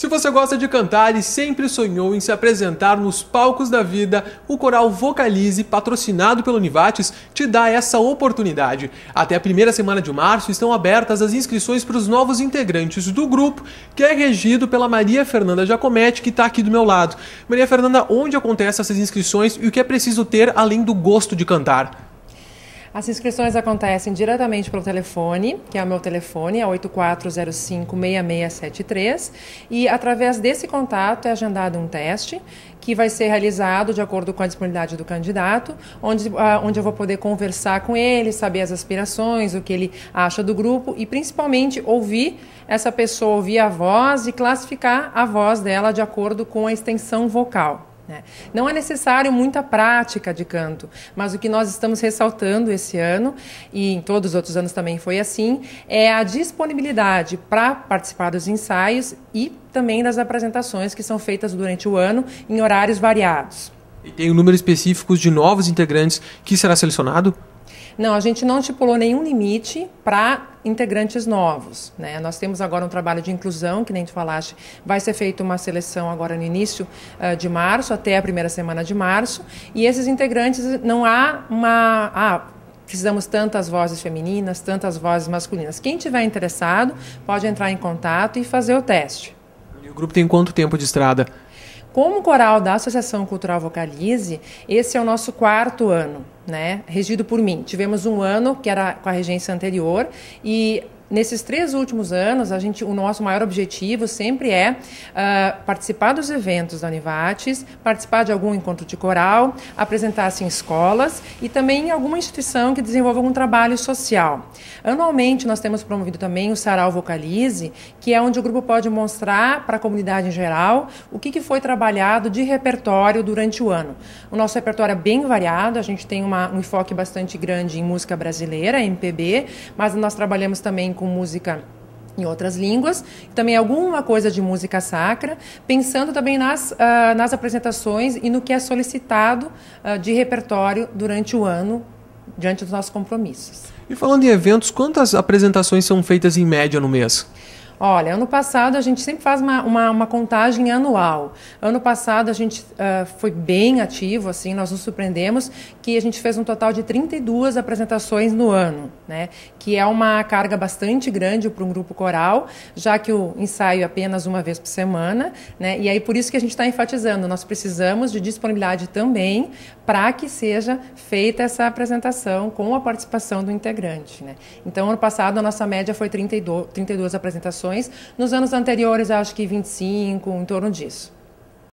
Se você gosta de cantar e sempre sonhou em se apresentar nos palcos da vida, o coral Vocalize, patrocinado pelo Univates, te dá essa oportunidade. Até a primeira semana de março estão abertas as inscrições para os novos integrantes do grupo, que é regido pela Maria Fernanda Jacometti, que está aqui do meu lado. Maria Fernanda, onde acontecem essas inscrições e o que é preciso ter além do gosto de cantar? As inscrições acontecem diretamente pelo telefone, que é o meu telefone, é 8405-6673, e através desse contato é agendado um teste que vai ser realizado de acordo com a disponibilidade do candidato, onde, ah, onde eu vou poder conversar com ele, saber as aspirações, o que ele acha do grupo e principalmente ouvir essa pessoa, ouvir a voz e classificar a voz dela de acordo com a extensão vocal. Né? Não é necessário muita prática de canto, mas o que nós estamos ressaltando esse ano, e em todos os outros anos também foi assim, é a disponibilidade para participar dos ensaios e também das apresentações que são feitas durante o ano em horários variados. E tem um número específico de novos integrantes que será selecionado? Não, a gente não estipulou nenhum limite para integrantes novos. Né? Nós temos agora um trabalho de inclusão, que nem tu falaste, vai ser feita uma seleção agora no início uh, de março, até a primeira semana de março, e esses integrantes não há uma. Ah, precisamos tantas vozes femininas, tantas vozes masculinas. Quem tiver interessado pode entrar em contato e fazer o teste. E o grupo tem quanto tempo de estrada? Como coral da Associação Cultural Vocalize, esse é o nosso quarto ano né, regido por mim. Tivemos um ano que era com a regência anterior e Nesses três últimos anos, a gente, o nosso maior objetivo sempre é uh, participar dos eventos da Univates, participar de algum encontro de coral, apresentar-se em assim, escolas e também em alguma instituição que desenvolva algum trabalho social. Anualmente, nós temos promovido também o Sarau Vocalize, que é onde o grupo pode mostrar para a comunidade em geral o que, que foi trabalhado de repertório durante o ano. O nosso repertório é bem variado, a gente tem uma, um enfoque bastante grande em música brasileira, MPB, mas nós trabalhamos também com música em outras línguas, também alguma coisa de música sacra, pensando também nas, uh, nas apresentações e no que é solicitado uh, de repertório durante o ano, diante dos nossos compromissos. E falando em eventos, quantas apresentações são feitas em média no mês? Olha, ano passado a gente sempre faz uma, uma, uma contagem anual. Ano passado a gente uh, foi bem ativo, assim, nós nos surpreendemos que a gente fez um total de 32 apresentações no ano, né? Que é uma carga bastante grande para um grupo coral, já que o ensaio é apenas uma vez por semana, né? E aí por isso que a gente está enfatizando, nós precisamos de disponibilidade também para que seja feita essa apresentação com a participação do integrante, né? Então, ano passado a nossa média foi 32, 32 apresentações eleições. Nos anos anteriores, acho que 25, em torno disso.